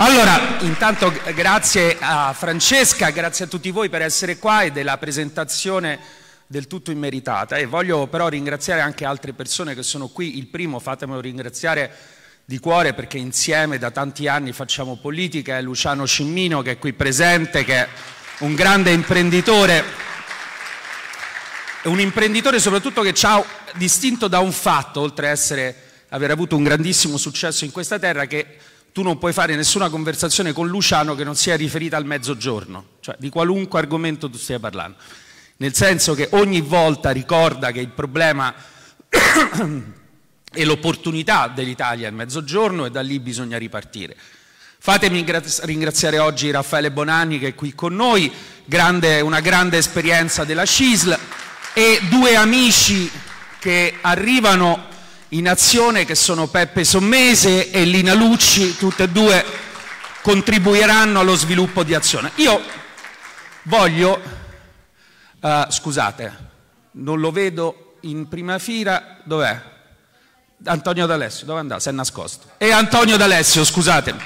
Allora, intanto grazie a Francesca, grazie a tutti voi per essere qua e della presentazione del tutto immeritata e voglio però ringraziare anche altre persone che sono qui. Il primo, fatemelo ringraziare di cuore perché insieme da tanti anni facciamo politica, è Luciano Scimmino che è qui presente, che è un grande imprenditore, un imprenditore soprattutto che ci ha distinto da un fatto, oltre ad aver avuto un grandissimo successo in questa terra, che tu non puoi fare nessuna conversazione con Luciano che non sia riferita al mezzogiorno, cioè di qualunque argomento tu stia parlando. Nel senso che ogni volta ricorda che il problema e l'opportunità dell'Italia è il mezzogiorno e da lì bisogna ripartire. Fatemi ringraziare oggi Raffaele Bonanni che è qui con noi, grande, una grande esperienza della CISL e due amici che arrivano in azione che sono Peppe Sommese e Lina Lucci, tutte e due contribuiranno allo sviluppo di azione. Io voglio, uh, scusate, non lo vedo in prima fila, dov'è? Antonio D'Alessio, dove andava? Si è nascosto. E Antonio D'Alessio, scusatemi.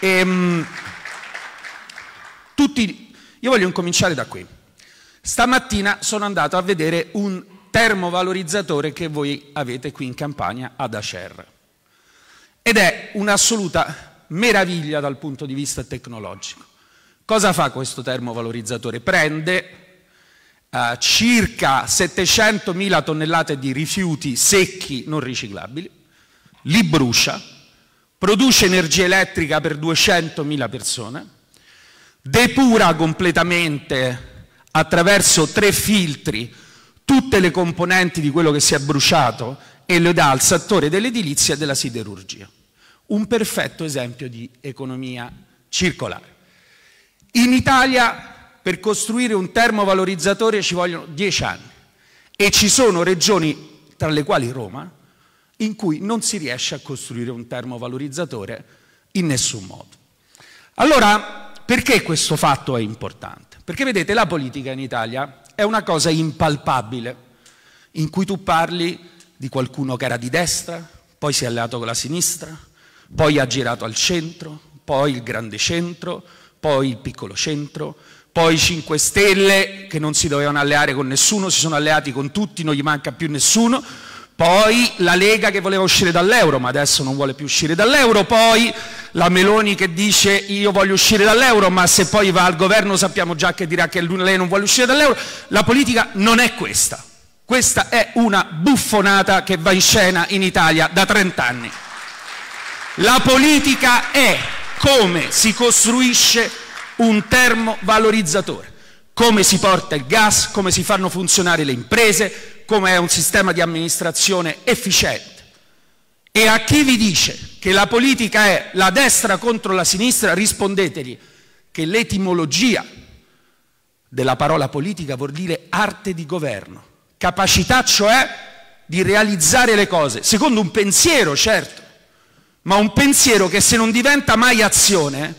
Ehm, tutti, io voglio incominciare da qui. Stamattina sono andato a vedere un termovalorizzatore che voi avete qui in Campania ad Asher. Ed è un'assoluta meraviglia dal punto di vista tecnologico. Cosa fa questo termovalorizzatore? Prende eh, circa 700.000 tonnellate di rifiuti secchi non riciclabili, li brucia, produce energia elettrica per 200.000 persone, depura completamente attraverso tre filtri tutte le componenti di quello che si è bruciato e lo dà al settore dell'edilizia e della siderurgia. Un perfetto esempio di economia circolare. In Italia per costruire un termovalorizzatore ci vogliono 10 anni e ci sono regioni, tra le quali Roma, in cui non si riesce a costruire un termovalorizzatore in nessun modo. Allora, perché questo fatto è importante? Perché vedete, la politica in Italia è una cosa impalpabile, in cui tu parli di qualcuno che era di destra, poi si è alleato con la sinistra, poi ha girato al centro, poi il grande centro, poi il piccolo centro, poi i 5 Stelle che non si dovevano alleare con nessuno, si sono alleati con tutti, non gli manca più nessuno, poi la Lega che voleva uscire dall'euro, ma adesso non vuole più uscire dall'euro, poi la Meloni che dice io voglio uscire dall'euro, ma se poi va al governo sappiamo già che dirà che lei non vuole uscire dall'euro. La politica non è questa, questa è una buffonata che va in scena in Italia da 30 anni. La politica è come si costruisce un termovalorizzatore, come si porta il gas, come si fanno funzionare le imprese, come è un sistema di amministrazione efficiente. E a chi vi dice che la politica è la destra contro la sinistra, rispondetegli che l'etimologia della parola politica vuol dire arte di governo, capacità cioè di realizzare le cose, secondo un pensiero certo, ma un pensiero che se non diventa mai azione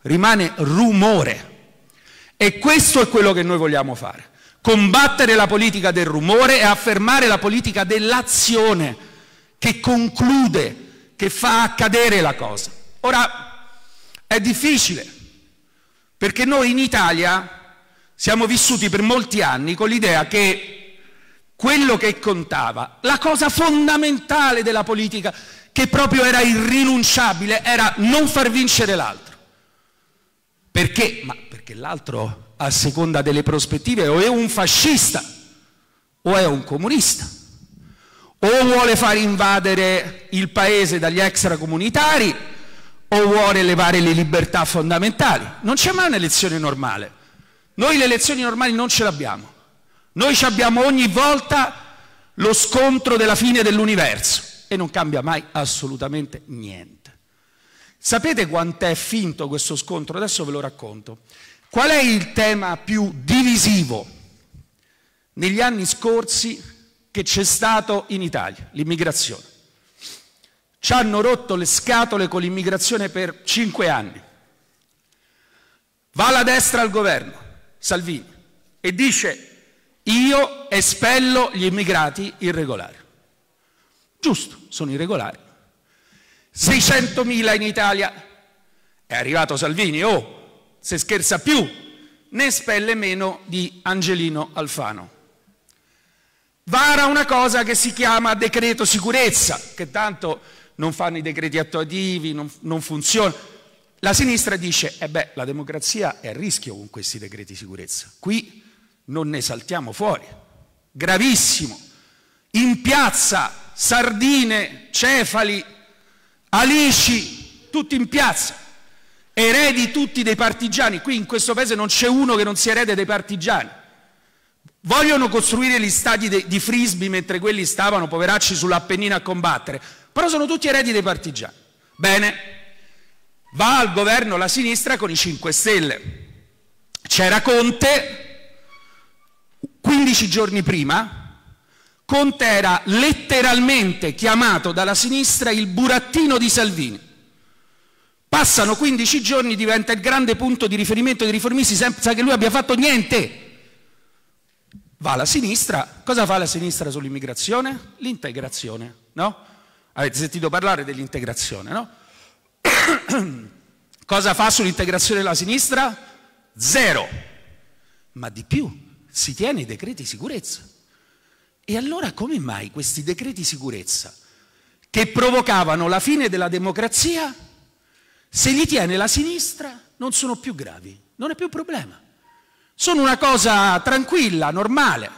rimane rumore. E questo è quello che noi vogliamo fare combattere la politica del rumore e affermare la politica dell'azione che conclude, che fa accadere la cosa. Ora, è difficile, perché noi in Italia siamo vissuti per molti anni con l'idea che quello che contava, la cosa fondamentale della politica, che proprio era irrinunciabile, era non far vincere l'altro. Perché? Ma perché l'altro a seconda delle prospettive, o è un fascista, o è un comunista, o vuole far invadere il paese dagli extracomunitari, o vuole levare le libertà fondamentali. Non c'è mai un'elezione normale. Noi le elezioni normali non ce l'abbiamo. Noi ci abbiamo ogni volta lo scontro della fine dell'universo e non cambia mai assolutamente niente. Niente. Sapete quant'è finto questo scontro? Adesso ve lo racconto. Qual è il tema più divisivo negli anni scorsi che c'è stato in Italia? L'immigrazione. Ci hanno rotto le scatole con l'immigrazione per cinque anni. Va la destra al governo, Salvini, e dice io espello gli immigrati irregolari. Giusto, sono irregolari. 600.000 in Italia. È arrivato Salvini, oh, se scherza più, ne spelle meno di Angelino Alfano. Vara una cosa che si chiama decreto sicurezza, che tanto non fanno i decreti attuativi, non, non funziona. La sinistra dice, eh beh, la democrazia è a rischio con questi decreti sicurezza. Qui non ne saltiamo fuori. Gravissimo. In piazza, sardine, cefali, alici, tutti in piazza eredi tutti dei partigiani, qui in questo paese non c'è uno che non sia erede dei partigiani. Vogliono costruire gli stadi de, di frisbee mentre quelli stavano, poveracci, sull'Appennino a combattere, però sono tutti eredi dei partigiani. Bene, va al governo la sinistra con i 5 Stelle. C'era Conte, 15 giorni prima, Conte era letteralmente chiamato dalla sinistra il burattino di Salvini Passano 15 giorni, diventa il grande punto di riferimento dei riformisti senza che lui abbia fatto niente. Va alla sinistra, cosa fa la sinistra sull'immigrazione? L'integrazione, no? Avete sentito parlare dell'integrazione, no? cosa fa sull'integrazione la sinistra? Zero. Ma di più, si tiene i decreti sicurezza. E allora come mai questi decreti sicurezza, che provocavano la fine della democrazia, se li tiene la sinistra non sono più gravi, non è più un problema. Sono una cosa tranquilla, normale.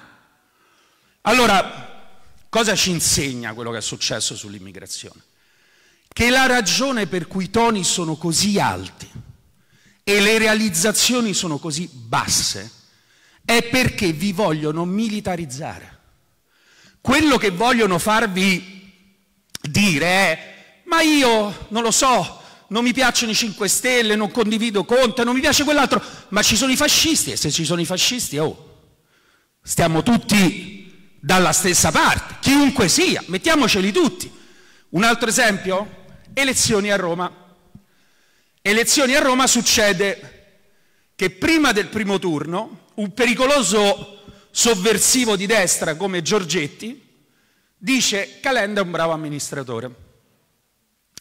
Allora, cosa ci insegna quello che è successo sull'immigrazione? Che la ragione per cui i toni sono così alti e le realizzazioni sono così basse è perché vi vogliono militarizzare. Quello che vogliono farvi dire è ma io non lo so, non mi piacciono i 5 Stelle, non condivido Conte, non mi piace quell'altro, ma ci sono i fascisti e se ci sono i fascisti, oh, stiamo tutti dalla stessa parte, chiunque sia, mettiamoceli tutti. Un altro esempio? Elezioni a Roma. Elezioni a Roma succede che prima del primo turno un pericoloso sovversivo di destra come Giorgetti dice Calenda è un bravo amministratore.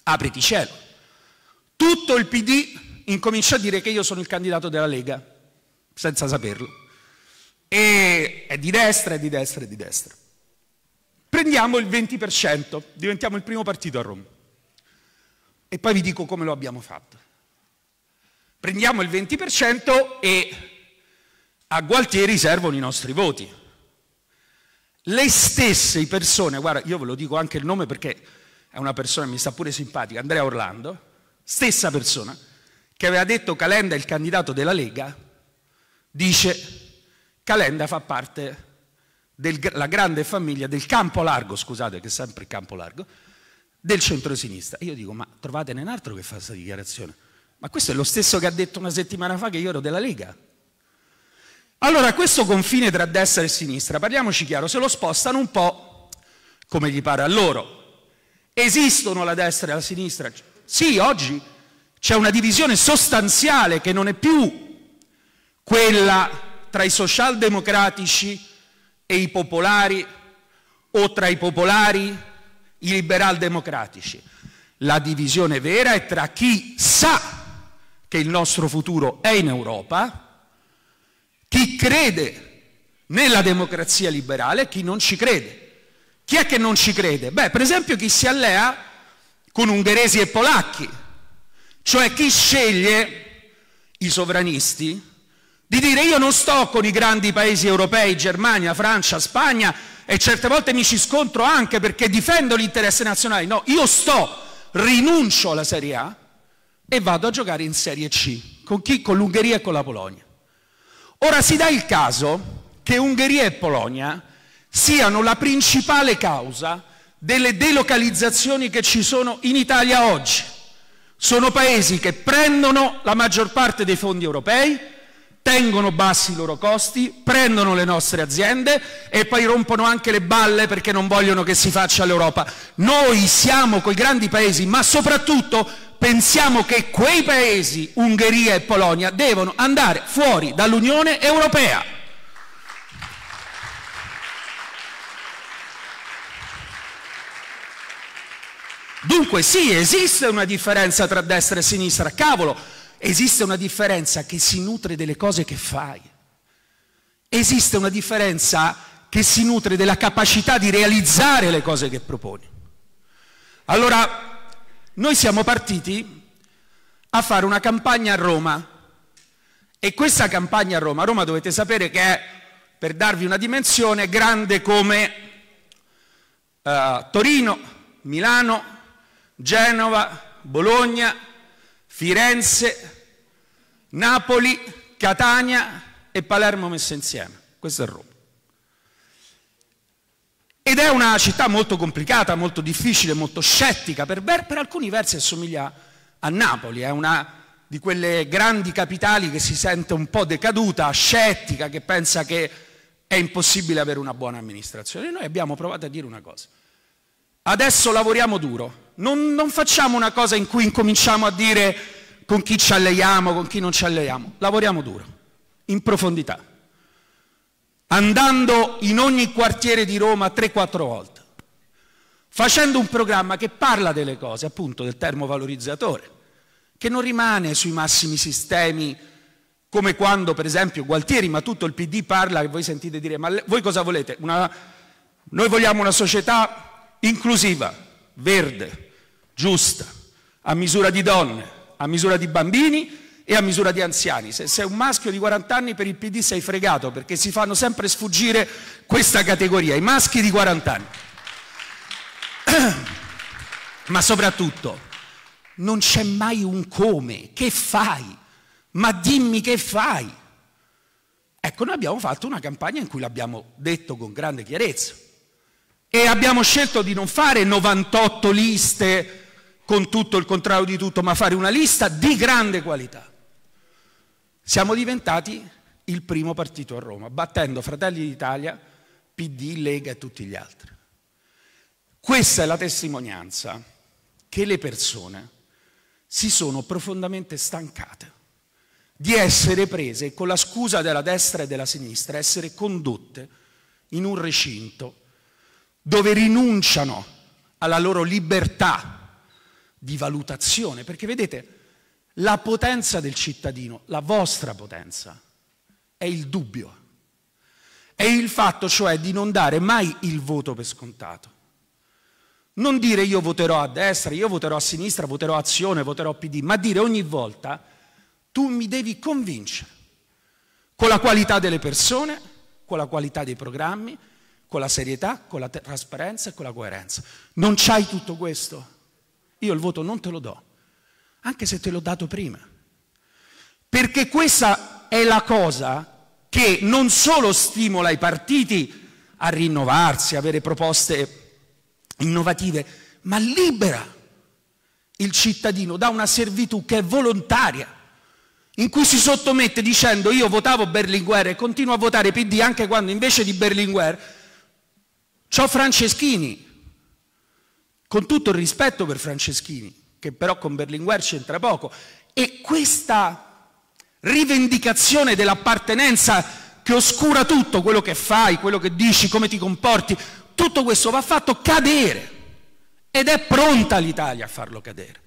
Apriti cielo tutto il PD incominciò a dire che io sono il candidato della Lega, senza saperlo. E è di destra, è di destra, è di destra. Prendiamo il 20%, diventiamo il primo partito a Roma. E poi vi dico come lo abbiamo fatto. Prendiamo il 20% e a Gualtieri servono i nostri voti. Le stesse persone, guarda, io ve lo dico anche il nome perché è una persona che mi sta pure simpatica, Andrea Orlando, stessa persona che aveva detto Calenda è il candidato della Lega, dice Calenda fa parte della grande famiglia del campo largo, scusate che è sempre campo largo, del centrosinistra. Io dico, ma trovatene un altro che fa questa dichiarazione. Ma questo è lo stesso che ha detto una settimana fa che io ero della Lega. Allora, questo confine tra destra e sinistra, parliamoci chiaro, se lo spostano un po' come gli pare a loro. Esistono la destra e la sinistra, sì, oggi c'è una divisione sostanziale che non è più quella tra i socialdemocratici e i popolari o tra i popolari i liberal democratici. La divisione vera è tra chi sa che il nostro futuro è in Europa, chi crede nella democrazia liberale e chi non ci crede. Chi è che non ci crede? Beh, per esempio chi si allea con ungheresi e polacchi, cioè chi sceglie i sovranisti di dire io non sto con i grandi paesi europei, Germania, Francia, Spagna e certe volte mi ci scontro anche perché difendo l'interesse nazionale, no, io sto, rinuncio alla Serie A e vado a giocare in Serie C, con chi? Con l'Ungheria e con la Polonia. Ora si dà il caso che Ungheria e Polonia siano la principale causa delle delocalizzazioni che ci sono in Italia oggi. Sono paesi che prendono la maggior parte dei fondi europei, tengono bassi i loro costi, prendono le nostre aziende e poi rompono anche le balle perché non vogliono che si faccia l'Europa. Noi siamo coi grandi paesi, ma soprattutto pensiamo che quei paesi, Ungheria e Polonia, devono andare fuori dall'Unione Europea. Dunque sì, esiste una differenza tra destra e sinistra, cavolo, esiste una differenza che si nutre delle cose che fai. Esiste una differenza che si nutre della capacità di realizzare le cose che proponi. Allora, noi siamo partiti a fare una campagna a Roma e questa campagna a Roma, Roma dovete sapere che è, per darvi una dimensione, grande come eh, Torino, Milano, Genova, Bologna, Firenze, Napoli, Catania e Palermo messe insieme. Questa è Roma. Ed è una città molto complicata, molto difficile, molto scettica, per, per alcuni versi assomiglia a Napoli, è una di quelle grandi capitali che si sente un po' decaduta, scettica, che pensa che è impossibile avere una buona amministrazione. E noi abbiamo provato a dire una cosa, adesso lavoriamo duro. Non, non, facciamo una cosa in cui incominciamo a dire con chi ci alleiamo, con chi non ci alleiamo. Lavoriamo duro, in profondità, andando in ogni quartiere di Roma 3-4 volte, facendo un programma che parla delle cose, appunto del termovalorizzatore, che non rimane sui massimi sistemi come quando per esempio Gualtieri, ma tutto il PD parla e voi sentite dire ma voi cosa volete? Una, noi vogliamo una società inclusiva, verde, giusta, a misura di donne, a misura di bambini e a misura di anziani. Se sei un maschio di 40 anni per il PD sei fregato perché si fanno sempre sfuggire questa categoria, i maschi di 40 anni. Ma soprattutto non c'è mai un come, che fai? Ma dimmi che fai? Ecco, noi abbiamo fatto una campagna in cui l'abbiamo detto con grande chiarezza. E abbiamo scelto di non fare 98 liste con tutto il contrario di tutto, ma fare una lista di grande qualità. Siamo diventati il primo partito a Roma, battendo Fratelli d'Italia, PD, Lega e tutti gli altri. Questa è la testimonianza che le persone si sono profondamente stancate di essere prese con la scusa della destra e della sinistra, essere condotte in un recinto dove rinunciano alla loro libertà di valutazione, perché vedete, la potenza del cittadino, la vostra potenza, è il dubbio, è il fatto cioè di non dare mai il voto per scontato. Non dire io voterò a destra, io voterò a sinistra, voterò azione, voterò PD, ma dire ogni volta tu mi devi convincere con la qualità delle persone, con la qualità dei programmi, con la serietà, con la trasparenza e con la coerenza. Non c'hai tutto questo? Io il voto non te lo do, anche se te l'ho dato prima. Perché questa è la cosa che non solo stimola i partiti a rinnovarsi, a avere proposte innovative, ma libera il cittadino da una servitù che è volontaria in cui si sottomette dicendo io votavo Berlinguer e continuo a votare PD anche quando invece di Berlinguer Ciò Franceschini, con tutto il rispetto per Franceschini, che però con Berlinguer c'entra poco, e questa rivendicazione dell'appartenenza che oscura tutto, quello che fai, quello che dici, come ti comporti, tutto questo va fatto cadere ed è pronta l'Italia a farlo cadere.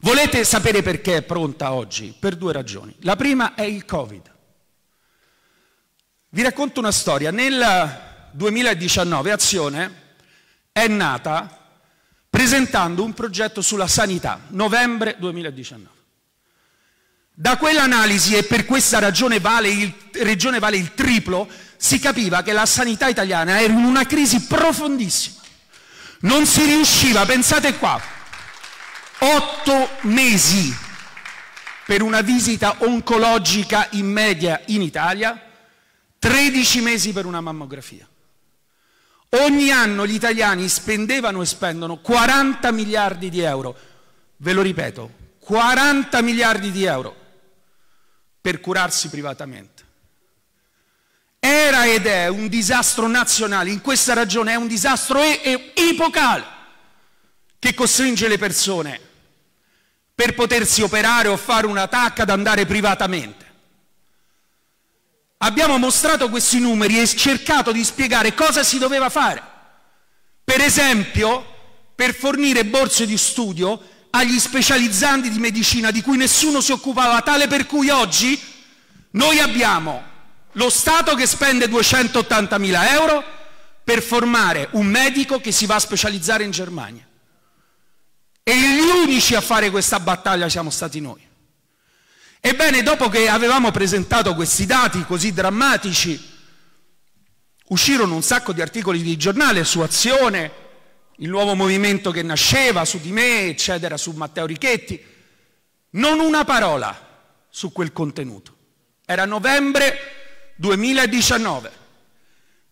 Volete sapere perché è pronta oggi? Per due ragioni. La prima è il Covid. Vi racconto una storia. Nel 2019 Azione è nata presentando un progetto sulla sanità, novembre 2019. Da quell'analisi, e per questa ragione vale il, regione vale il triplo, si capiva che la sanità italiana era in una crisi profondissima. Non si riusciva, pensate qua, otto mesi per una visita oncologica in media in Italia, 13 mesi per una mammografia. Ogni anno gli italiani spendevano e spendono 40 miliardi di euro, ve lo ripeto, 40 miliardi di euro per curarsi privatamente. Era ed è un disastro nazionale, in questa ragione è un disastro e- e- epocale che costringe le persone per potersi operare o fare un'attacca ad andare privatamente abbiamo mostrato questi numeri e cercato di spiegare cosa si doveva fare. Per esempio, per fornire borse di studio agli specializzanti di medicina di cui nessuno si occupava, tale per cui oggi noi abbiamo lo Stato che spende 280 mila euro per formare un medico che si va a specializzare in Germania. E gli unici a fare questa battaglia siamo stati noi. Ebbene, dopo che avevamo presentato questi dati così drammatici, uscirono un sacco di articoli di giornale su Azione, il nuovo movimento che nasceva, su di me, eccetera, su Matteo Richetti. Non una parola su quel contenuto. Era novembre 2019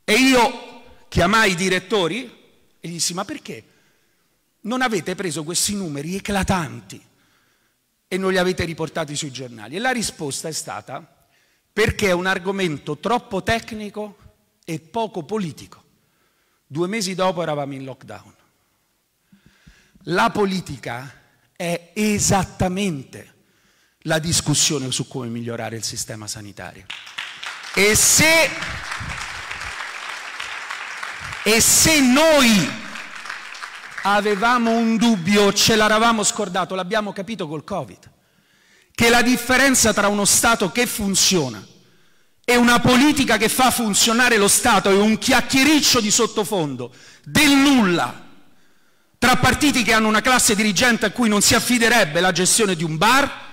e io chiamai i direttori e gli dissi ma perché non avete preso questi numeri eclatanti e non li avete riportati sui giornali. E la risposta è stata perché è un argomento troppo tecnico e poco politico. Due mesi dopo eravamo in lockdown. La politica è esattamente la discussione su come migliorare il sistema sanitario. E se, e se noi avevamo un dubbio, ce l'eravamo scordato, l'abbiamo capito col Covid, che la differenza tra uno Stato che funziona e una politica che fa funzionare lo Stato è un chiacchiericcio di sottofondo, del nulla, tra partiti che hanno una classe dirigente a cui non si affiderebbe la gestione di un bar,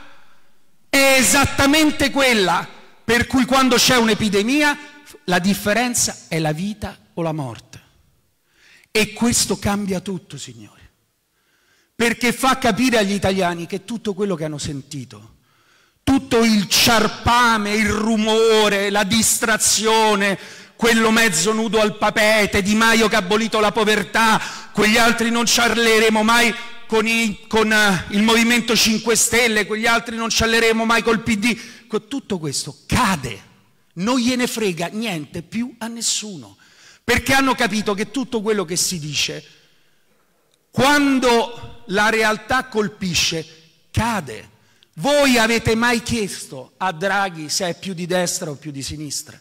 è esattamente quella per cui quando c'è un'epidemia la differenza è la vita o la morte. E questo cambia tutto, Signore, perché fa capire agli italiani che tutto quello che hanno sentito, tutto il ciarpame, il rumore, la distrazione, quello mezzo nudo al papete, Di Maio che ha abolito la povertà, quegli altri non ciarleremo mai con, i, con uh, il Movimento 5 Stelle, quegli altri non ciarleremo mai col PD, tutto questo cade, non gliene frega niente più a nessuno perché hanno capito che tutto quello che si dice, quando la realtà colpisce, cade. Voi avete mai chiesto a Draghi se è più di destra o più di sinistra?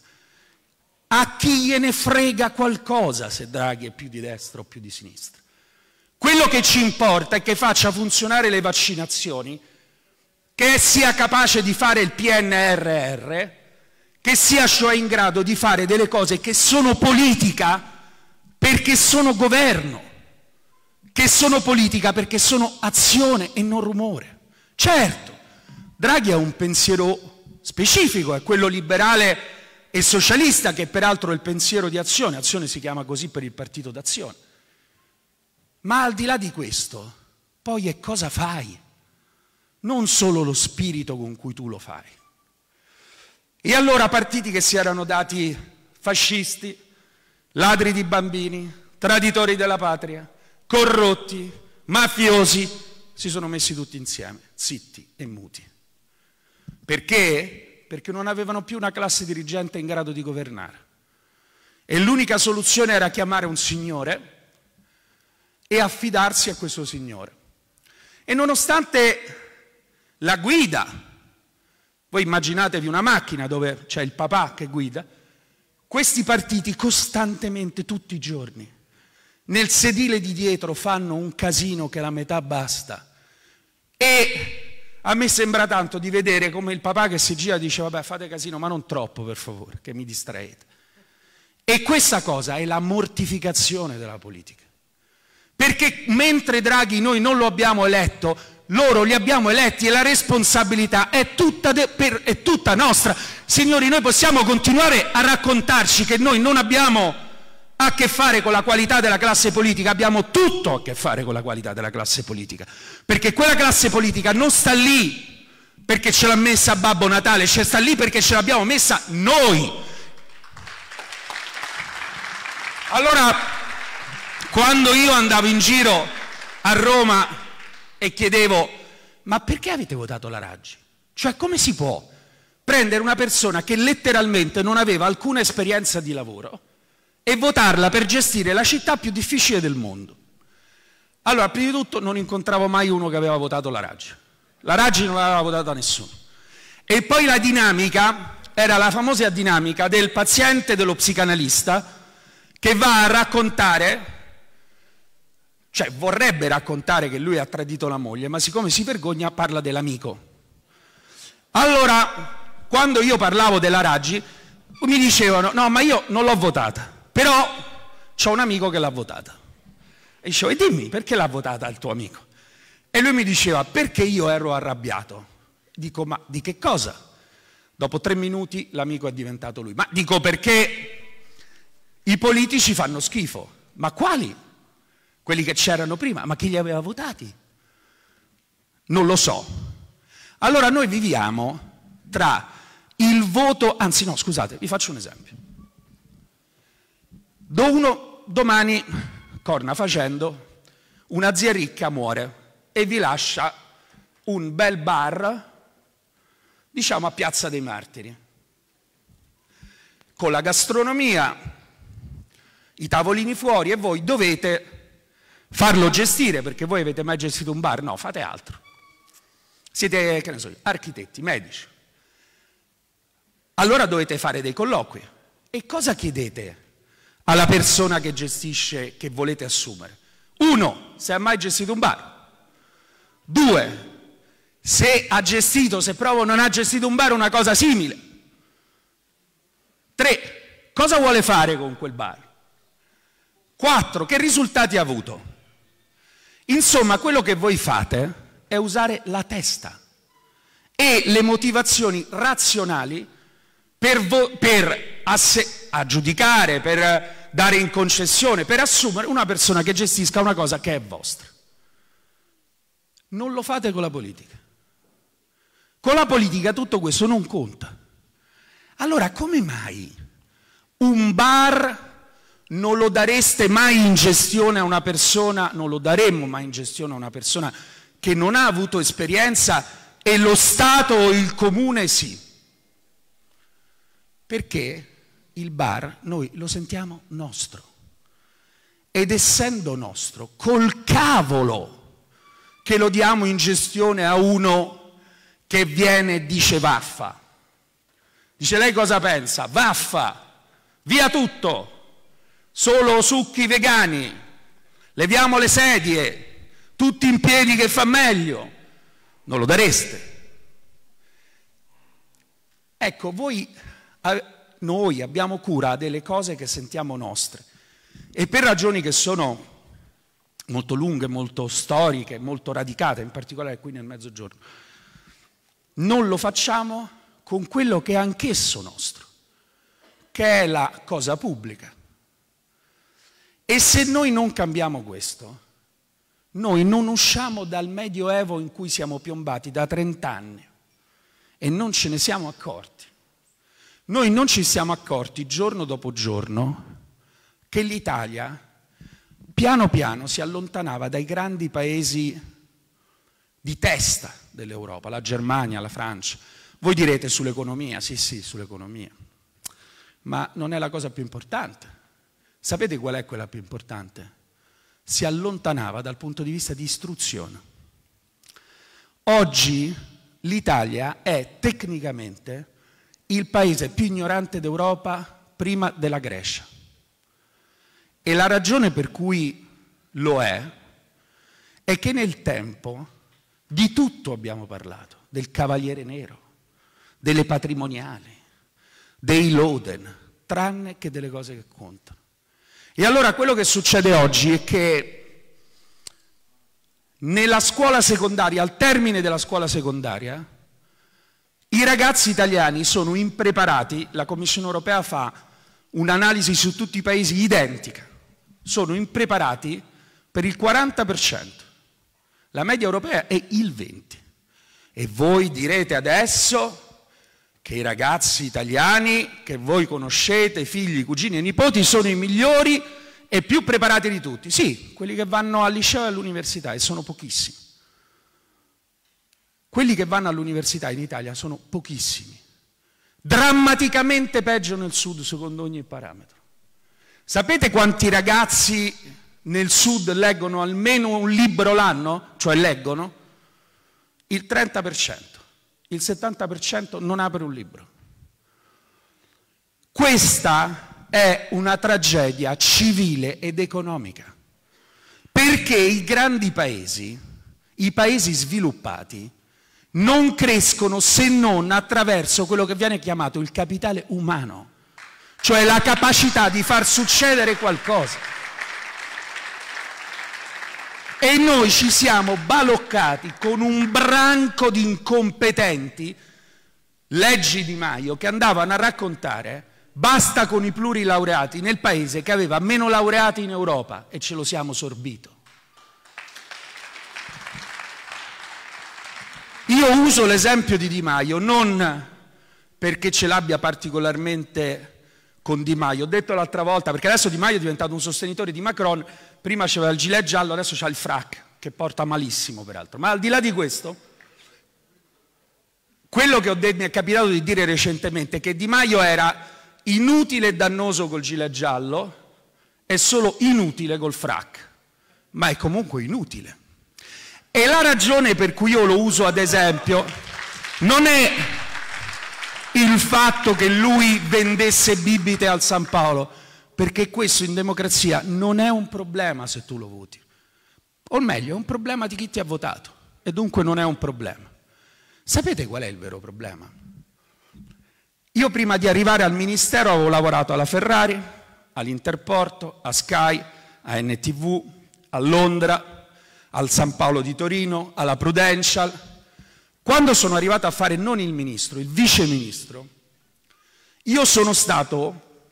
A chi gliene frega qualcosa se Draghi è più di destra o più di sinistra? Quello che ci importa è che faccia funzionare le vaccinazioni, che sia capace di fare il PNRR, che sia cioè in grado di fare delle cose che sono politica perché sono governo, che sono politica perché sono azione e non rumore. Certo, Draghi ha un pensiero specifico, è quello liberale e socialista che peraltro è il pensiero di azione, azione si chiama così per il partito d'azione. Ma al di là di questo, poi è cosa fai, non solo lo spirito con cui tu lo fai. E allora partiti che si erano dati fascisti, ladri di bambini, traditori della patria, corrotti, mafiosi, si sono messi tutti insieme, zitti e muti. Perché? Perché non avevano più una classe dirigente in grado di governare. E l'unica soluzione era chiamare un signore e affidarsi a questo signore. E nonostante la guida voi immaginatevi una macchina dove c'è il papà che guida. Questi partiti costantemente, tutti i giorni, nel sedile di dietro fanno un casino che la metà basta. E a me sembra tanto di vedere come il papà che si gira dice vabbè fate casino ma non troppo per favore che mi distraete. E questa cosa è la mortificazione della politica. Perché mentre Draghi noi non lo abbiamo eletto, loro li abbiamo eletti e la responsabilità è tutta, per, è tutta nostra. Signori, noi possiamo continuare a raccontarci che noi non abbiamo a che fare con la qualità della classe politica, abbiamo tutto a che fare con la qualità della classe politica, perché quella classe politica non sta lì perché ce l'ha messa Babbo Natale, cioè sta lì perché ce l'abbiamo messa noi. Allora, quando io andavo in giro a Roma e chiedevo, ma perché avete votato la Raggi? Cioè come si può prendere una persona che letteralmente non aveva alcuna esperienza di lavoro e votarla per gestire la città più difficile del mondo? Allora, prima di tutto non incontravo mai uno che aveva votato la Raggi. La Raggi non l'aveva votata nessuno. E poi la dinamica era la famosa dinamica del paziente dello psicanalista che va a raccontare cioè vorrebbe raccontare che lui ha tradito la moglie, ma siccome si vergogna parla dell'amico. Allora, quando io parlavo della Raggi, mi dicevano, no, ma io non l'ho votata, però ho un amico che l'ha votata. E dicevo, e dimmi, perché l'ha votata il tuo amico? E lui mi diceva, perché io ero arrabbiato. Dico, ma di che cosa? Dopo tre minuti l'amico è diventato lui. Ma dico perché i politici fanno schifo. Ma quali? quelli che c'erano prima, ma chi li aveva votati? Non lo so. Allora noi viviamo tra il voto, anzi no, scusate, vi faccio un esempio. Do uno, domani, corna facendo, una zia ricca muore e vi lascia un bel bar, diciamo a Piazza dei Martiri, con la gastronomia, i tavolini fuori e voi dovete farlo gestire, perché voi avete mai gestito un bar? No, fate altro. Siete, che ne so architetti, medici. Allora dovete fare dei colloqui. E cosa chiedete alla persona che gestisce, che volete assumere? Uno, se ha mai gestito un bar. Due, se ha gestito, se provo non ha gestito un bar, una cosa simile. Tre, cosa vuole fare con quel bar? Quattro, che risultati ha avuto? Insomma, quello che voi fate è usare la testa e le motivazioni razionali per, per aggiudicare, per dare in concessione, per assumere una persona che gestisca una cosa che è vostra. Non lo fate con la politica. Con la politica tutto questo non conta. Allora come mai un bar non lo dareste mai in gestione a una persona, non lo daremmo mai in gestione a una persona che non ha avuto esperienza e lo Stato o il comune sì. Perché il bar noi lo sentiamo nostro. Ed essendo nostro, col cavolo che lo diamo in gestione a uno che viene e dice vaffa. Dice lei cosa pensa? Vaffa, via tutto, solo succhi vegani, leviamo le sedie, tutti in piedi che fa meglio, non lo dareste. Ecco, voi, noi abbiamo cura delle cose che sentiamo nostre e per ragioni che sono molto lunghe, molto storiche, molto radicate, in particolare qui nel Mezzogiorno, non lo facciamo con quello che è anch'esso nostro, che è la cosa pubblica e se noi non cambiamo questo, noi non usciamo dal medioevo in cui siamo piombati da 30 anni e non ce ne siamo accorti. Noi non ci siamo accorti giorno dopo giorno che l'Italia piano piano si allontanava dai grandi paesi di testa dell'Europa, la Germania, la Francia. Voi direte sull'economia, sì sì, sull'economia, ma non è la cosa più importante. Sapete qual è quella più importante? Si allontanava dal punto di vista di istruzione. Oggi l'Italia è tecnicamente il paese più ignorante d'Europa prima della Grecia. E la ragione per cui lo è è che nel tempo di tutto abbiamo parlato, del Cavaliere Nero, delle patrimoniali, dei Loden, tranne che delle cose che contano. E allora quello che succede oggi è che nella scuola secondaria, al termine della scuola secondaria, i ragazzi italiani sono impreparati, la Commissione europea fa un'analisi su tutti i paesi identica, sono impreparati per il 40%, la media europea è il 20%. E voi direte adesso che i ragazzi italiani che voi conoscete, figli, cugini e nipoti, sono i migliori e più preparati di tutti. Sì, quelli che vanno al liceo e all'università e sono pochissimi. Quelli che vanno all'università in Italia sono pochissimi. Drammaticamente peggio nel sud secondo ogni parametro. Sapete quanti ragazzi nel sud leggono almeno un libro l'anno? Cioè leggono? Il 30% il 70% non apre un libro. Questa è una tragedia civile ed economica, perché i grandi paesi, i paesi sviluppati, non crescono se non attraverso quello che viene chiamato il capitale umano, cioè la capacità di far succedere qualcosa. E noi ci siamo baloccati con un branco di incompetenti, leggi Di Maio, che andavano a raccontare eh, basta con i plurilaureati nel paese che aveva meno laureati in Europa e ce lo siamo sorbito. Io uso l'esempio di Di Maio non perché ce l'abbia particolarmente con Di Maio. Ho detto l'altra volta, perché adesso Di Maio è diventato un sostenitore di Macron, prima c'era il gilet giallo, adesso c'ha il frac, che porta malissimo peraltro. Ma al di là di questo, quello che detto, mi è capitato di dire recentemente è che Di Maio era inutile e dannoso col gilet giallo e solo inutile col frac, ma è comunque inutile. E la ragione per cui io lo uso ad esempio non è il fatto che lui vendesse bibite al San Paolo, perché questo in democrazia non è un problema se tu lo voti, o meglio è un problema di chi ti ha votato e dunque non è un problema. Sapete qual è il vero problema? Io prima di arrivare al Ministero avevo lavorato alla Ferrari, all'Interporto, a Sky, a NTV, a Londra, al San Paolo di Torino, alla Prudential, quando sono arrivato a fare non il ministro, il viceministro, io sono stato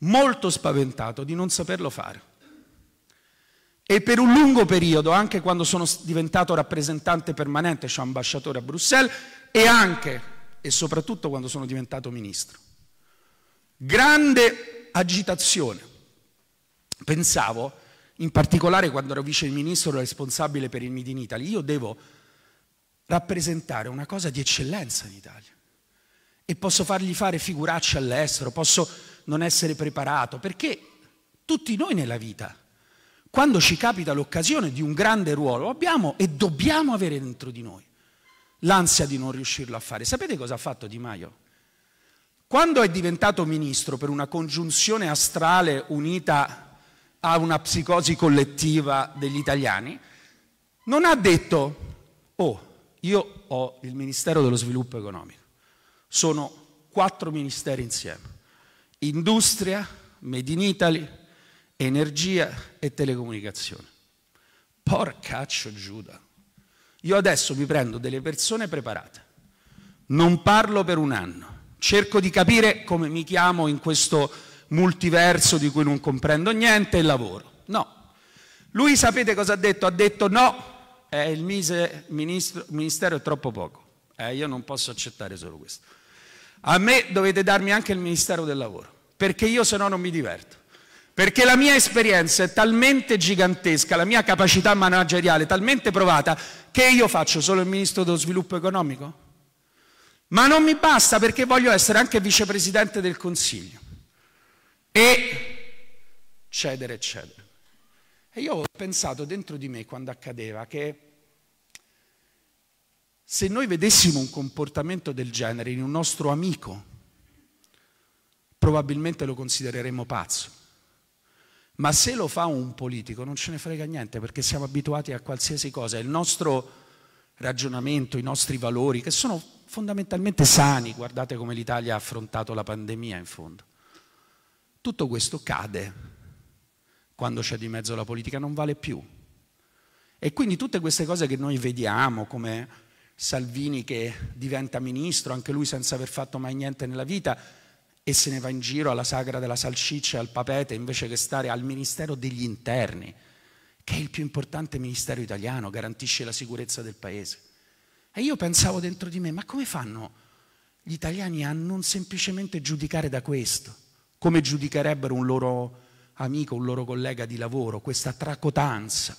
molto spaventato di non saperlo fare. E per un lungo periodo, anche quando sono diventato rappresentante permanente, cioè ambasciatore a Bruxelles, e anche e soprattutto quando sono diventato ministro. Grande agitazione. Pensavo, in particolare quando ero vice ministro responsabile per il Made in Italy, io devo rappresentare una cosa di eccellenza in Italia. E posso fargli fare figuracce all'estero, posso non essere preparato, perché tutti noi nella vita, quando ci capita l'occasione di un grande ruolo, abbiamo e dobbiamo avere dentro di noi l'ansia di non riuscirlo a fare. Sapete cosa ha fatto Di Maio? Quando è diventato ministro per una congiunzione astrale unita a una psicosi collettiva degli italiani, non ha detto, oh, io ho il Ministero dello Sviluppo Economico, sono quattro ministeri insieme, industria, Made in Italy, energia e telecomunicazione. Porcaccio Giuda. Io adesso mi prendo delle persone preparate, non parlo per un anno, cerco di capire come mi chiamo in questo multiverso di cui non comprendo niente e lavoro. No. Lui sapete cosa ha detto? Ha detto no, eh, il mise, ministro, ministero è troppo poco. Eh, io non posso accettare solo questo. A me dovete darmi anche il ministero del lavoro, perché io se no non mi diverto. Perché la mia esperienza è talmente gigantesca, la mia capacità manageriale è talmente provata, che io faccio solo il ministro dello sviluppo economico? Ma non mi basta perché voglio essere anche vicepresidente del Consiglio. E cedere, cedere. E io ho pensato dentro di me quando accadeva che se noi vedessimo un comportamento del genere in un nostro amico, probabilmente lo considereremmo pazzo. Ma se lo fa un politico non ce ne frega niente perché siamo abituati a qualsiasi cosa. Il nostro ragionamento, i nostri valori, che sono fondamentalmente sani, guardate come l'Italia ha affrontato la pandemia in fondo. Tutto questo cade quando c'è di mezzo la politica, non vale più. E quindi tutte queste cose che noi vediamo come Salvini che diventa ministro, anche lui senza aver fatto mai niente nella vita, e se ne va in giro alla sagra della salsiccia e al papete invece che stare al Ministero degli Interni, che è il più importante ministero italiano, garantisce la sicurezza del paese. E io pensavo dentro di me, ma come fanno gli italiani a non semplicemente giudicare da questo, come giudicherebbero un loro amico, un loro collega di lavoro, questa tracotanza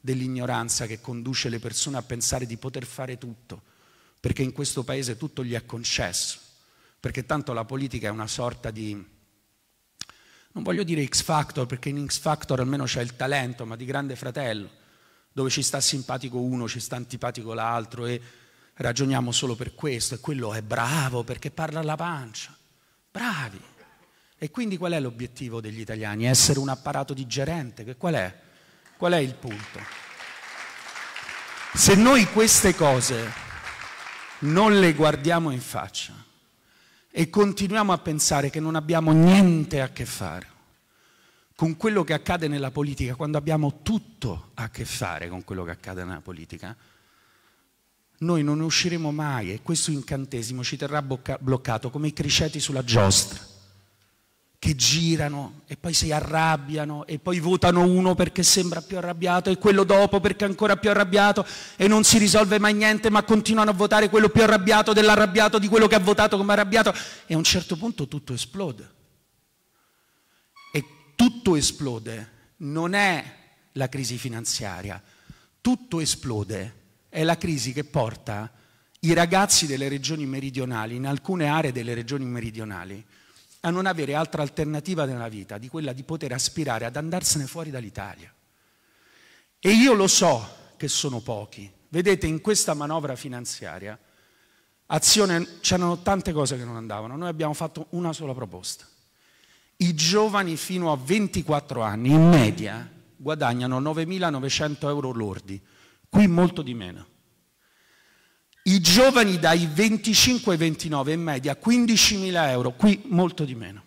dell'ignoranza che conduce le persone a pensare di poter fare tutto, perché in questo paese tutto gli è concesso, perché tanto la politica è una sorta di non voglio dire X Factor perché in X Factor almeno c'è il talento, ma di grande fratello, dove ci sta simpatico uno, ci sta antipatico l'altro e ragioniamo solo per questo e quello è bravo perché parla alla pancia. Bravi, e quindi qual è l'obiettivo degli italiani? Essere un apparato digerente? Che qual è? Qual è il punto? Se noi queste cose non le guardiamo in faccia e continuiamo a pensare che non abbiamo niente a che fare con quello che accade nella politica, quando abbiamo tutto a che fare con quello che accade nella politica, noi non ne usciremo mai e questo incantesimo ci terrà bloccato come i criceti sulla giostra che girano e poi si arrabbiano e poi votano uno perché sembra più arrabbiato e quello dopo perché è ancora più arrabbiato e non si risolve mai niente ma continuano a votare quello più arrabbiato dell'arrabbiato di quello che ha votato come arrabbiato e a un certo punto tutto esplode. E tutto esplode non è la crisi finanziaria, tutto esplode è la crisi che porta i ragazzi delle regioni meridionali, in alcune aree delle regioni meridionali, a non avere altra alternativa nella vita di quella di poter aspirare ad andarsene fuori dall'Italia. E io lo so che sono pochi. Vedete, in questa manovra finanziaria, azione, c'erano tante cose che non andavano, noi abbiamo fatto una sola proposta. I giovani fino a 24 anni in media guadagnano 9.900 euro lordi, qui molto di meno i giovani dai 25 ai 29 in media 15.000 euro, qui molto di meno.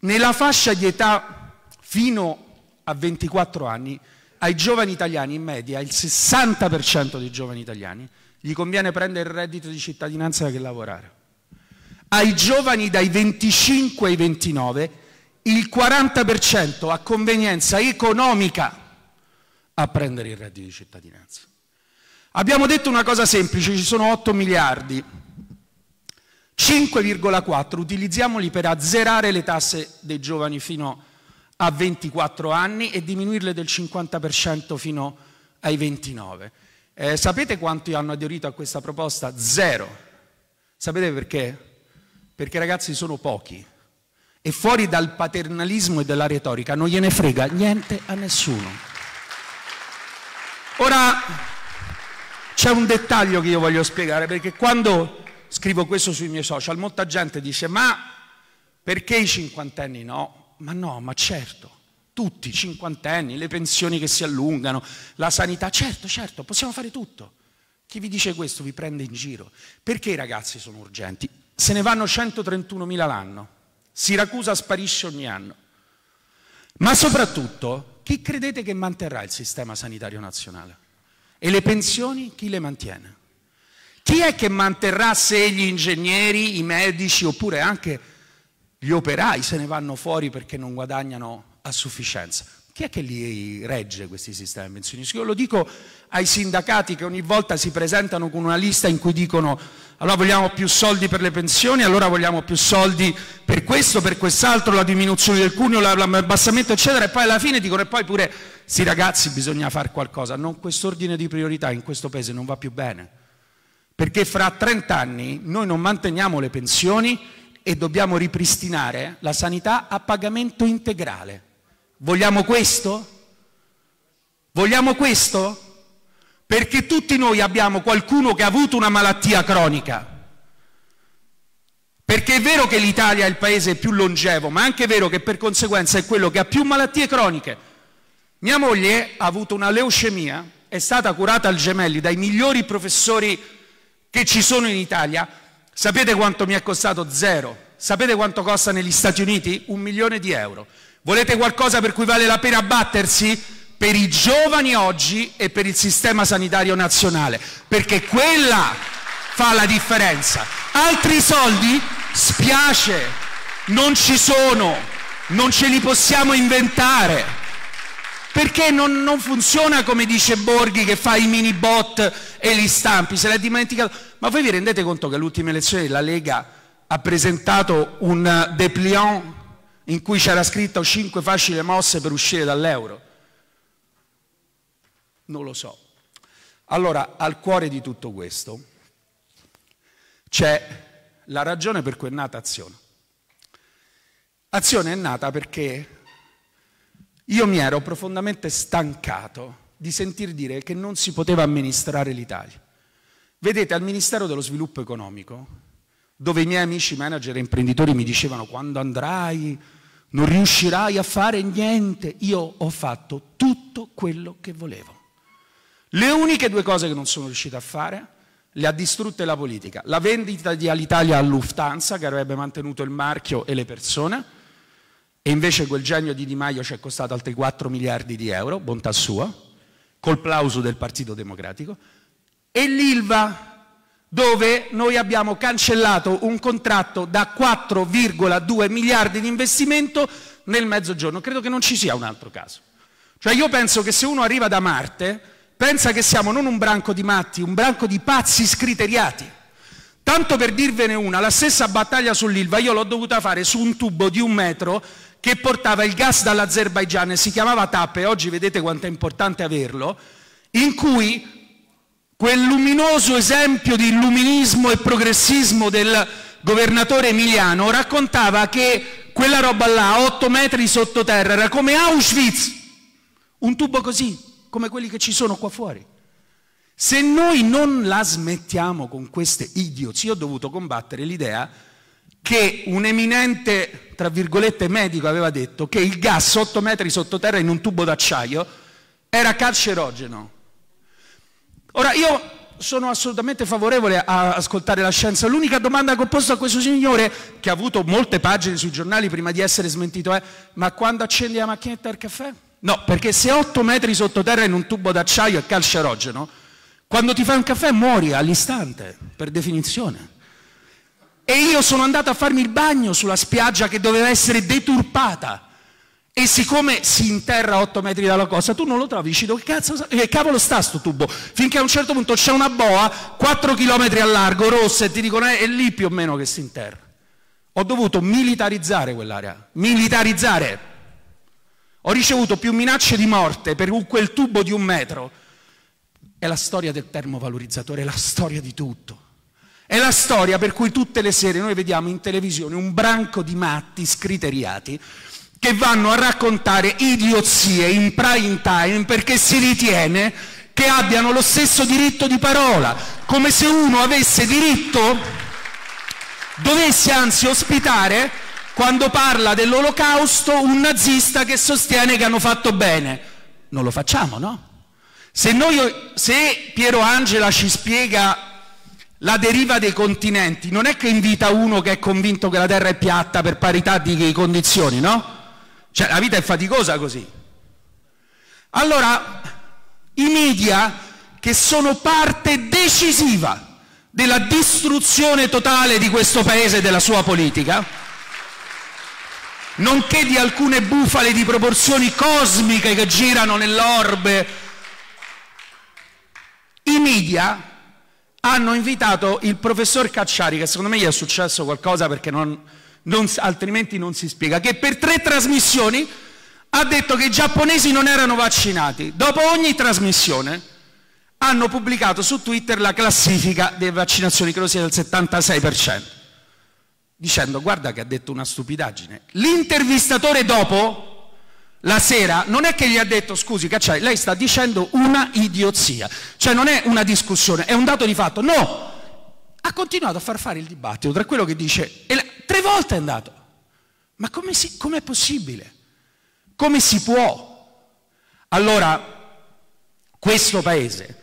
Nella fascia di età fino a 24 anni, ai giovani italiani in media, il 60% dei giovani italiani, gli conviene prendere il reddito di cittadinanza che lavorare. Ai giovani dai 25 ai 29, il 40% ha convenienza economica a prendere il reddito di cittadinanza. Abbiamo detto una cosa semplice, ci sono 8 miliardi. 5,4 utilizziamoli per azzerare le tasse dei giovani fino a 24 anni e diminuirle del 50% fino ai 29. Eh, sapete quanti hanno aderito a questa proposta? Zero. Sapete perché? Perché ragazzi sono pochi e fuori dal paternalismo e dalla retorica non gliene frega niente a nessuno. Ora c'è un dettaglio che io voglio spiegare, perché quando scrivo questo sui miei social, molta gente dice, ma perché i cinquantenni no? Ma no, ma certo, tutti, i cinquantenni, le pensioni che si allungano, la sanità, certo, certo, possiamo fare tutto. Chi vi dice questo vi prende in giro. Perché i ragazzi sono urgenti? Se ne vanno 131.000 l'anno, Siracusa sparisce ogni anno. Ma soprattutto, chi credete che manterrà il sistema sanitario nazionale? E le pensioni chi le mantiene? Chi è che manterrà se gli ingegneri, i medici oppure anche gli operai se ne vanno fuori perché non guadagnano a sufficienza? Chi è che li regge questi sistemi pensionistici? Io lo dico ai sindacati che ogni volta si presentano con una lista in cui dicono allora vogliamo più soldi per le pensioni, allora vogliamo più soldi per questo, per quest'altro, la diminuzione del cuneo, l'abbassamento eccetera e poi alla fine dicono e poi pure sì ragazzi bisogna fare qualcosa. Non quest'ordine di priorità in questo paese non va più bene perché fra 30 anni noi non manteniamo le pensioni e dobbiamo ripristinare la sanità a pagamento integrale. Vogliamo questo? Vogliamo questo? Perché tutti noi abbiamo qualcuno che ha avuto una malattia cronica. Perché è vero che l'Italia è il paese più longevo, ma è anche vero che per conseguenza è quello che ha più malattie croniche. Mia moglie ha avuto una leucemia, è stata curata al gemelli dai migliori professori che ci sono in Italia. Sapete quanto mi è costato? Zero. Sapete quanto costa negli Stati Uniti? Un milione di euro. Volete qualcosa per cui vale la pena battersi? Per i giovani oggi e per il sistema sanitario nazionale, perché quella fa la differenza. Altri soldi? Spiace, non ci sono, non ce li possiamo inventare. Perché non, non funziona come dice Borghi che fa i mini bot e li stampi, se l'è dimenticato. Ma voi vi rendete conto che all'ultima elezione la Lega ha presentato un eh, dépliant in cui c'era scritto 5 facili mosse per uscire dall'euro? Non lo so. Allora, al cuore di tutto questo c'è la ragione per cui è nata Azione. Azione è nata perché io mi ero profondamente stancato di sentir dire che non si poteva amministrare l'Italia. Vedete, al Ministero dello Sviluppo Economico, dove i miei amici manager e imprenditori mi dicevano quando andrai non riuscirai a fare niente, io ho fatto tutto quello che volevo. Le uniche due cose che non sono riuscito a fare le ha distrutte la politica, la vendita di Alitalia a Lufthansa che avrebbe mantenuto il marchio e le persone e invece quel genio di Di Maio ci è costato altri 4 miliardi di euro, bontà sua, col plauso del Partito Democratico, e l'Ilva dove noi abbiamo cancellato un contratto da 4,2 miliardi di investimento nel mezzogiorno. Credo che non ci sia un altro caso. Cioè io penso che se uno arriva da Marte, pensa che siamo non un branco di matti, un branco di pazzi scriteriati. Tanto per dirvene una, la stessa battaglia sull'Ilva io l'ho dovuta fare su un tubo di un metro che portava il gas dall'Azerbaigian, e si chiamava TAP e oggi vedete quanto è importante averlo, in cui quel luminoso esempio di illuminismo e progressismo del governatore Emiliano raccontava che quella roba là, 8 metri sottoterra, era come Auschwitz, un tubo così, come quelli che ci sono qua fuori. Se noi non la smettiamo con queste idiozie, ho dovuto combattere l'idea che un eminente, tra virgolette, medico aveva detto che il gas 8 metri sottoterra in un tubo d'acciaio era carcerogeno. Ora io sono assolutamente favorevole a ascoltare la scienza. L'unica domanda che ho posto a questo signore, che ha avuto molte pagine sui giornali prima di essere smentito, è ma quando accendi la macchinetta del caffè? No, perché se 8 metri sottoterra in un tubo d'acciaio è calcerogeno, quando ti fai un caffè muori all'istante, per definizione. E io sono andato a farmi il bagno sulla spiaggia che doveva essere deturpata e siccome si interra 8 metri dalla costa, tu non lo trovi, dici dove cazzo, che cavolo sta sto tubo? Finché a un certo punto c'è una boa, 4 km a largo, rossa, e ti dicono eh, è lì più o meno che si interra. Ho dovuto militarizzare quell'area, militarizzare. Ho ricevuto più minacce di morte per quel tubo di un metro. È la storia del termovalorizzatore, è la storia di tutto. È la storia per cui tutte le sere noi vediamo in televisione un branco di matti scriteriati che vanno a raccontare idiozie in prime time perché si ritiene che abbiano lo stesso diritto di parola, come se uno avesse diritto, dovesse anzi ospitare, quando parla dell'olocausto, un nazista che sostiene che hanno fatto bene. Non lo facciamo, no? Se, noi, se Piero Angela ci spiega la deriva dei continenti, non è che invita uno che è convinto che la Terra è piatta per parità di condizioni, no? Cioè la vita è faticosa così. Allora i media che sono parte decisiva della distruzione totale di questo paese e della sua politica, nonché di alcune bufale di proporzioni cosmiche che girano nell'orbe, i media hanno invitato il professor Cacciari, che secondo me gli è successo qualcosa perché non, non, altrimenti non si spiega, che per tre trasmissioni ha detto che i giapponesi non erano vaccinati. Dopo ogni trasmissione hanno pubblicato su Twitter la classifica delle vaccinazioni, credo sia del 76%, dicendo guarda che ha detto una stupidaggine. L'intervistatore dopo la sera non è che gli ha detto scusi Cacciai, lei sta dicendo una idiozia, cioè non è una discussione, è un dato di fatto, no, ha continuato a far fare il dibattito tra quello che dice e tre volte è andato. Ma come è possibile? Come si può? Allora, questo paese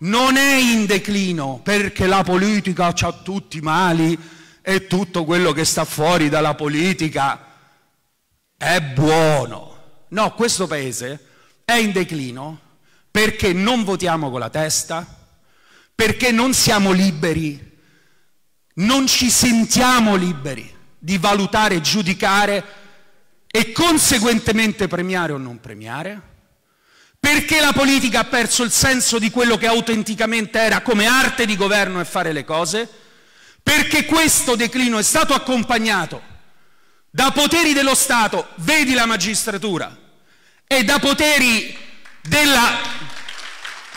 non è in declino perché la politica ha tutti i mali e tutto quello che sta fuori dalla politica è buono. No, questo paese è in declino perché non votiamo con la testa, perché non siamo liberi non ci sentiamo liberi di valutare, giudicare e conseguentemente premiare o non premiare? Perché la politica ha perso il senso di quello che autenticamente era come arte di governo e fare le cose? Perché questo declino è stato accompagnato da poteri dello Stato, vedi la magistratura, e da poteri della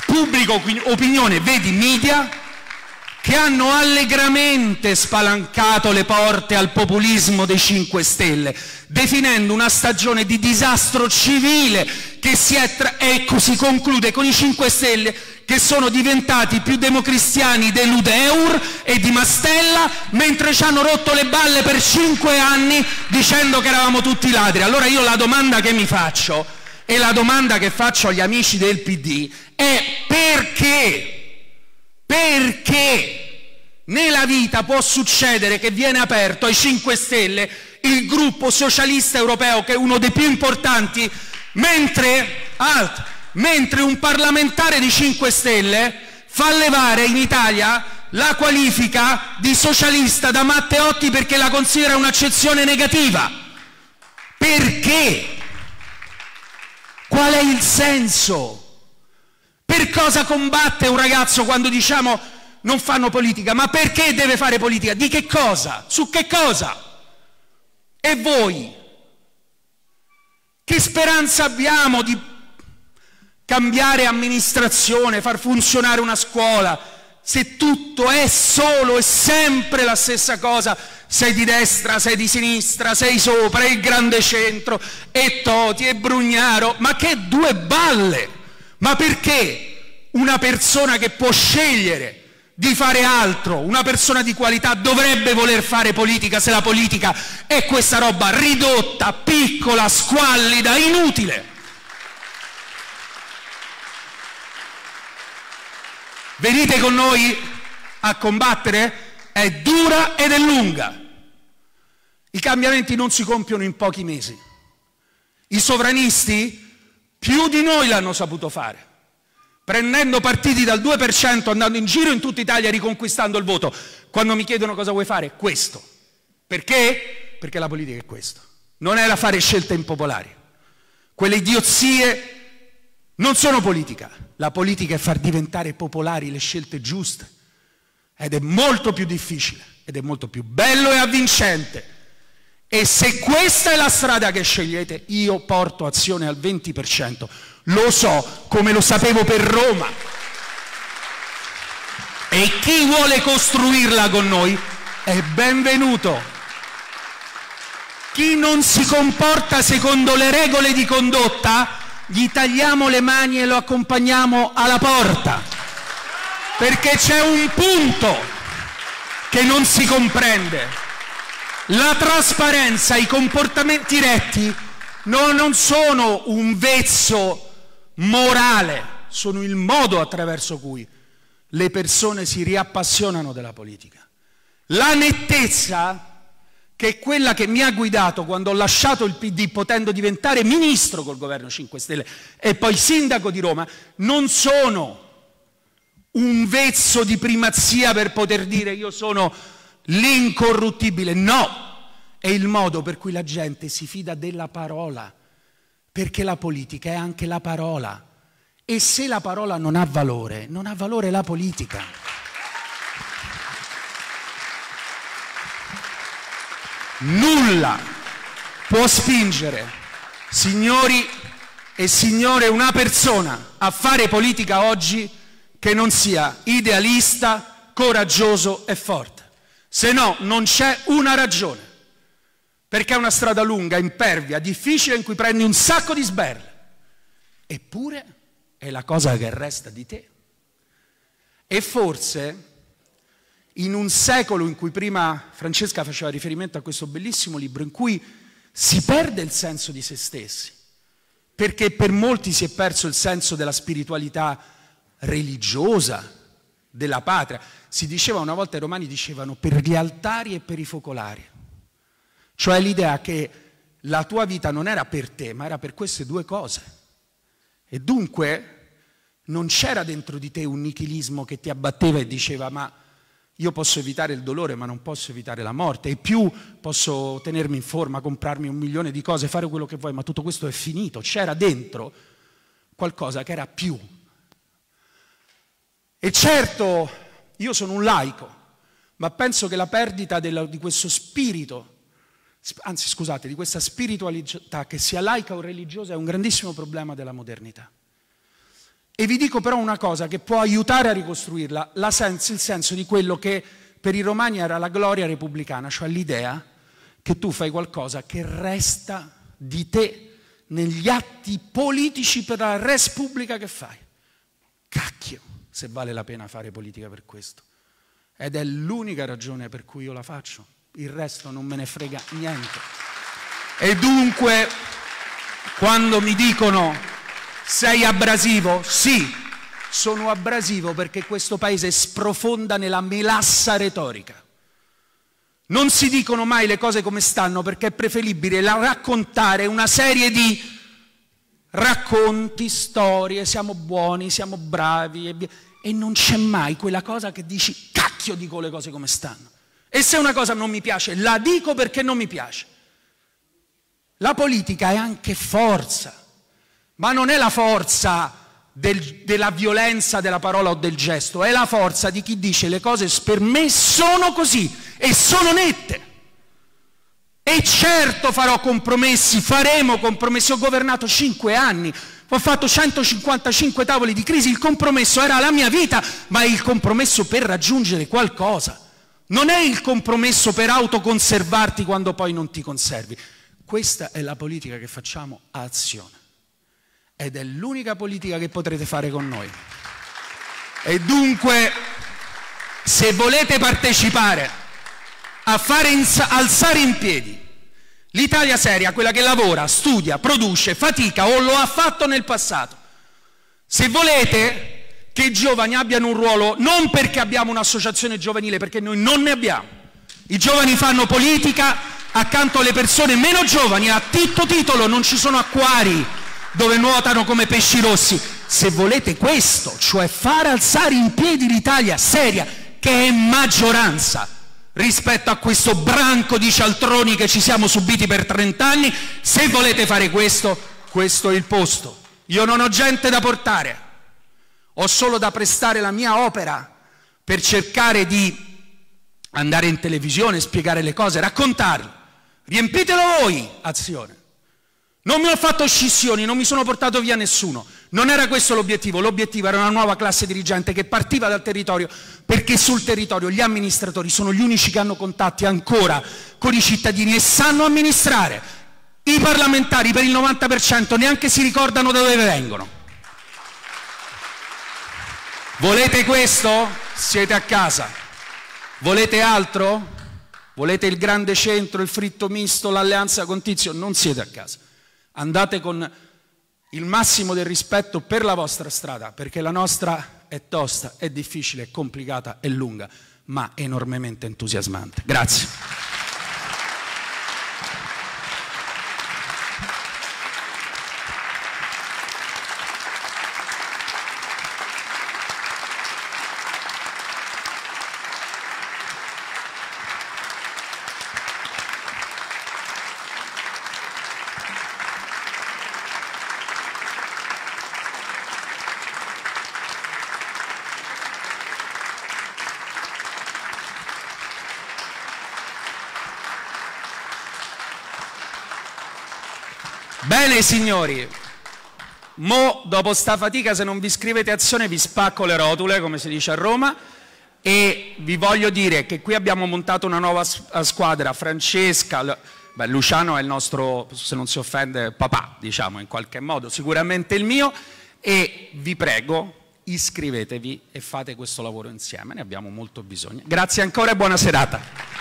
pubblica opinione, vedi media, che hanno allegramente spalancato le porte al populismo dei 5 Stelle, definendo una stagione di disastro civile che si è tra- ecco, si conclude con i 5 Stelle che sono diventati più democristiani dell'Udeur e di Mastella, mentre ci hanno rotto le balle per 5 anni dicendo che eravamo tutti ladri. Allora io la domanda che mi faccio e la domanda che faccio agli amici del PD è perché perché nella vita può succedere che viene aperto ai 5 Stelle il gruppo socialista europeo che è uno dei più importanti, mentre, alt, mentre un parlamentare di 5 Stelle fa levare in Italia la qualifica di socialista da Matteotti perché la considera un'accezione negativa. Perché? Qual è il senso? Per cosa combatte un ragazzo quando diciamo non fanno politica? Ma perché deve fare politica? Di che cosa? Su che cosa? E voi? Che speranza abbiamo di cambiare amministrazione, far funzionare una scuola, se tutto è solo e sempre la stessa cosa, sei di destra, sei di sinistra, sei sopra, il grande centro, e Toti, e Brugnaro, ma che due balle! Ma perché una persona che può scegliere di fare altro, una persona di qualità dovrebbe voler fare politica se la politica è questa roba ridotta, piccola, squallida, inutile. Venite con noi a combattere? È dura ed è lunga. I cambiamenti non si compiono in pochi mesi. I sovranisti più di noi l'hanno saputo fare, prendendo partiti dal 2%, andando in giro in tutta Italia riconquistando il voto. Quando mi chiedono cosa vuoi fare, questo. Perché? Perché la politica è questo. Non è la fare scelte impopolari. Quelle idiozie non sono politica. La politica è far diventare popolari le scelte giuste. Ed è molto più difficile, ed è molto più bello e avvincente e se questa è la strada che scegliete, io porto azione al 20%. Lo so, come lo sapevo per Roma. E chi vuole costruirla con noi è benvenuto. Chi non si comporta secondo le regole di condotta, gli tagliamo le mani e lo accompagniamo alla porta. Perché c'è un punto che non si comprende. La trasparenza, i comportamenti retti no, non sono un vezzo morale, sono il modo attraverso cui le persone si riappassionano della politica. La nettezza, che è quella che mi ha guidato quando ho lasciato il PD potendo diventare ministro col governo 5 Stelle e poi sindaco di Roma, non sono un vezzo di primazia per poter dire io sono l'incorruttibile, no, è il modo per cui la gente si fida della parola, perché la politica è anche la parola. E se la parola non ha valore, non ha valore la politica. Nulla può spingere, signori e signore, una persona a fare politica oggi che non sia idealista, coraggioso e forte. Se no, non c'è una ragione. Perché è una strada lunga, impervia, difficile, in cui prendi un sacco di sberle. Eppure è la cosa che resta di te. E forse in un secolo in cui prima Francesca faceva riferimento a questo bellissimo libro, in cui si perde il senso di se stessi, perché per molti si è perso il senso della spiritualità religiosa, della patria. Si diceva una volta i romani dicevano per gli altari e per i focolari. Cioè l'idea che la tua vita non era per te, ma era per queste due cose. E dunque non c'era dentro di te un nichilismo che ti abbatteva e diceva ma io posso evitare il dolore ma non posso evitare la morte e più posso tenermi in forma, comprarmi un milione di cose, fare quello che vuoi, ma tutto questo è finito. C'era dentro qualcosa che era più e certo, io sono un laico, ma penso che la perdita della, di questo spirito, anzi scusate, di questa spiritualità, che sia laica o religiosa, è un grandissimo problema della modernità. E vi dico però una cosa che può aiutare a ricostruirla, senso, il senso di quello che per i romani era la gloria repubblicana, cioè l'idea che tu fai qualcosa che resta di te negli atti politici per la res pubblica che fai. Cacchio se vale la pena fare politica per questo. Ed è l'unica ragione per cui io la faccio, il resto non me ne frega niente. E dunque, quando mi dicono sei abrasivo, sì, sono abrasivo perché questo paese sprofonda nella melassa retorica. Non si dicono mai le cose come stanno perché è preferibile raccontare una serie di racconti, storie, siamo buoni, siamo bravi e via. E non c'è mai quella cosa che dici, cacchio dico le cose come stanno. E se una cosa non mi piace, la dico perché non mi piace. La politica è anche forza, ma non è la forza del, della violenza della parola o del gesto, è la forza di chi dice le cose per me sono così e sono nette. E certo farò compromessi, faremo compromessi. Ho governato cinque anni, ho fatto 155 tavoli di crisi, il compromesso era la mia vita, ma è il compromesso per raggiungere qualcosa. Non è il compromesso per autoconservarti quando poi non ti conservi. Questa è la politica che facciamo a azione. Ed è l'unica politica che potrete fare con noi. E dunque, se volete partecipare a fare alzare in piedi l'Italia seria, quella che lavora, studia, produce, fatica o lo ha fatto nel passato. Se volete che i giovani abbiano un ruolo, non perché abbiamo un'associazione giovanile, perché noi non ne abbiamo. I giovani fanno politica accanto alle persone meno giovani, a titolo titolo, non ci sono acquari dove nuotano come pesci rossi. Se volete questo, cioè far alzare in piedi l'Italia seria, che è maggioranza, rispetto a questo branco di cialtroni che ci siamo subiti per 30 anni, se volete fare questo, questo è il posto. Io non ho gente da portare, ho solo da prestare la mia opera per cercare di andare in televisione, spiegare le cose, raccontarle. Riempitelo voi, azione. Non mi ho fatto scissioni, non mi sono portato via nessuno. Non era questo l'obiettivo, l'obiettivo era una nuova classe dirigente che partiva dal territorio, perché sul territorio gli amministratori sono gli unici che hanno contatti ancora con i cittadini e sanno amministrare. I parlamentari per il 90% neanche si ricordano da dove vengono. Volete questo? Siete a casa. Volete altro? Volete il grande centro, il fritto misto, l'alleanza con Tizio? Non siete a casa. Andate con il massimo del rispetto per la vostra strada, perché la nostra è tosta, è difficile, è complicata, è lunga, ma enormemente entusiasmante. Grazie. Bene, signori. Mo, dopo sta fatica, se non vi iscrivete azione, vi spacco le rotule, come si dice a Roma. E vi voglio dire che qui abbiamo montato una nuova squadra, Francesca, beh, Luciano è il nostro, se non si offende, papà, diciamo in qualche modo, sicuramente il mio, e vi prego, iscrivetevi e fate questo lavoro insieme, ne abbiamo molto bisogno. Grazie ancora e buona serata.